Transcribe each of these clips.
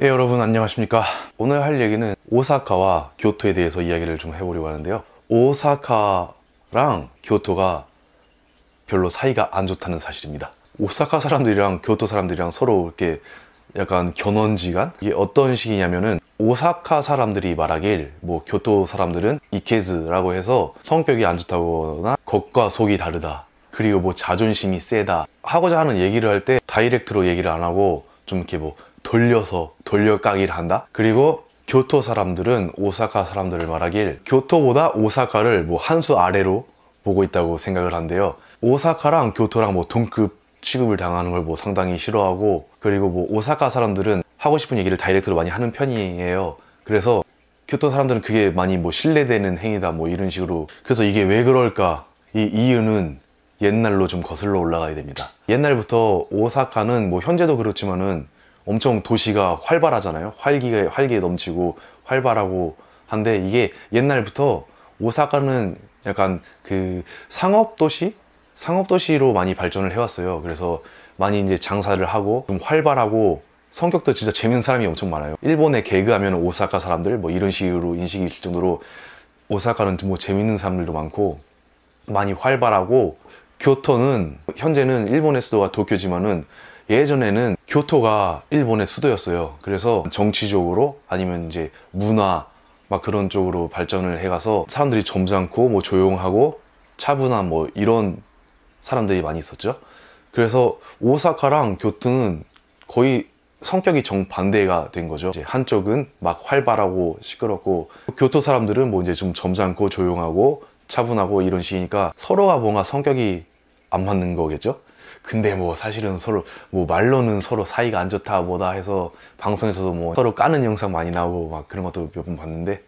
예 여러분 안녕하십니까 오늘 할 얘기는 오사카와 교토에 대해서 이야기를 좀 해보려고 하는데요 오사카랑 교토가 별로 사이가 안 좋다는 사실입니다 오사카 사람들이랑 교토 사람들이랑 서로 이렇게 약간 견원지간 이게 어떤 식이냐면은 오사카 사람들이 말하길 뭐 교토 사람들은 이케즈라고 해서 성격이 안 좋다거나 겉과 속이 다르다 그리고 뭐 자존심이 세다 하고자 하는 얘기를 할 때 다이렉트로 얘기를 안 하고 좀 이렇게 뭐 돌려서 돌려까기를 한다 그리고 교토 사람들은 오사카 사람들을 말하길 교토보다 오사카를 뭐 한 수 아래로 보고 있다고 생각을 한대요 오사카랑 교토랑 뭐 동급 취급을 당하는 걸 뭐 상당히 싫어하고 그리고 뭐 오사카 사람들은 하고 싶은 얘기를 다이렉트로 많이 하는 편이에요 그래서 교토 사람들은 그게 많이 뭐 신뢰되는 행위다 뭐 이런 식으로 그래서 이게 왜 그럴까 이 이유는 옛날로 좀 거슬러 올라가야 됩니다 옛날부터 오사카는 뭐 현재도 그렇지만은 엄청 도시가 활발하잖아요. 활기가 활기에 넘치고 활발하고 한데 이게 옛날부터 오사카는 약간 그 상업 도시 상업 도시로 많이 발전을 해왔어요. 그래서 많이 이제 장사를 하고 좀 활발하고 성격도 진짜 재밌는 사람이 엄청 많아요. 일본의 개그하면 오사카 사람들 뭐 이런 식으로 인식이 있을 정도로 오사카는 뭐 재밌는 사람들도 많고 많이 활발하고 교토는 현재는 일본의 수도가 도쿄지만은 예전에는 교토가 일본의 수도였어요. 그래서 정치적으로 아니면 이제 문화 막 그런 쪽으로 발전을 해가서 사람들이 점잖고 뭐 조용하고 차분한 뭐 이런 사람들이 많이 있었죠. 그래서 오사카랑 교토는 거의 성격이 정반대가 된 거죠. 한쪽은 막 활발하고 시끄럽고 교토 사람들은 뭐 이제 좀 점잖고 조용하고 차분하고 이런 식이니까 서로가 뭔가 성격이 안 맞는 거겠죠. 근데 뭐 사실은 서로 뭐 말로는 서로 사이가 안 좋다 뭐다 해서 방송에서도 뭐 서로 까는 영상 많이 나오고 막 그런 것도 몇 번 봤는데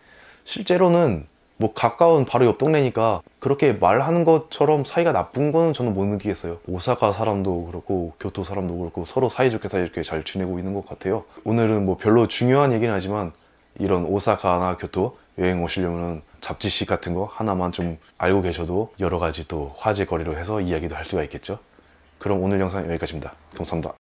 실제로는 뭐 가까운 바로 옆 동네니까 그렇게 말하는 것처럼 사이가 나쁜 거는 저는 못 느끼겠어요 오사카 사람도 그렇고 교토 사람도 그렇고 서로 사이좋게 사이좋게 잘 지내고 있는 것 같아요 오늘은 뭐 별로 중요한 얘기는 하지만 이런 오사카나 교토 여행 오시려면 잡지식 같은 거 하나만 좀 알고 계셔도 여러 가지 또 화제거리로 해서 이야기도 할 수가 있겠죠 그럼 오늘 영상 여기까지입니다. 감사합니다.